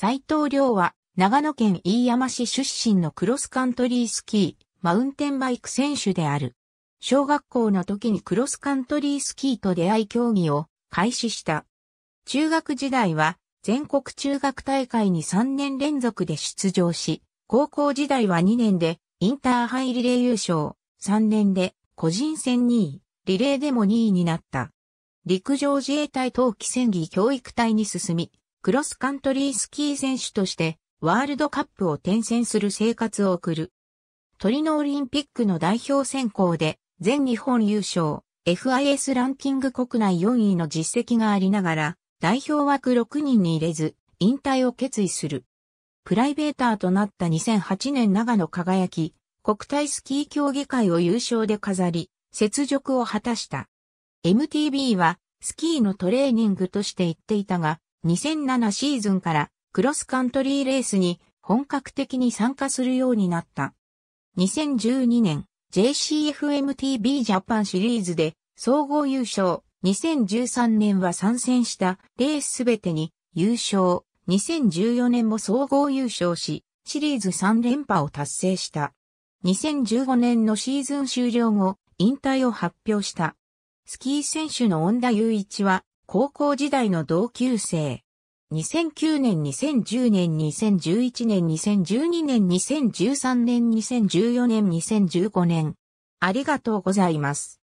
斎藤亮は、長野県飯山市出身のクロスカントリースキー、マウンテンバイク選手である。小学校の時にクロスカントリースキーと出会い競技を開始した。中学時代は全国中学大会に3年連続で出場し、高校時代は2年でインターハイリレー優勝、3年で個人戦2位、リレーでも2位になった。陸上自衛隊冬季戦技教育隊に進み、クロスカントリースキー選手としてワールドカップを転戦する生活を送る。トリノオリンピックの代表選考で全日本優勝、FIS ランキング国内4位の実績がありながら、代表枠6人に入れず、引退を決意する。プライベーターとなった2008年長野輝き、国体スキー競技会を優勝で飾り、雪辱を果たした。MTB はスキーのトレーニングとして言っていたが、2007シーズンからクロスカントリーレースに本格的に参加するようになった。2012年 JCFMTB ジャパンシリーズで総合優勝。2013年は参戦したレースすべてに優勝。2014年も総合優勝し、シリーズ3連覇を達成した。2015年のシーズン終了後、引退を発表した。スキー選手の恩田雄一は、高校時代の同級生。2009年、2010年、2011年、2012年、2013年、2014年、2015年。ありがとうございます。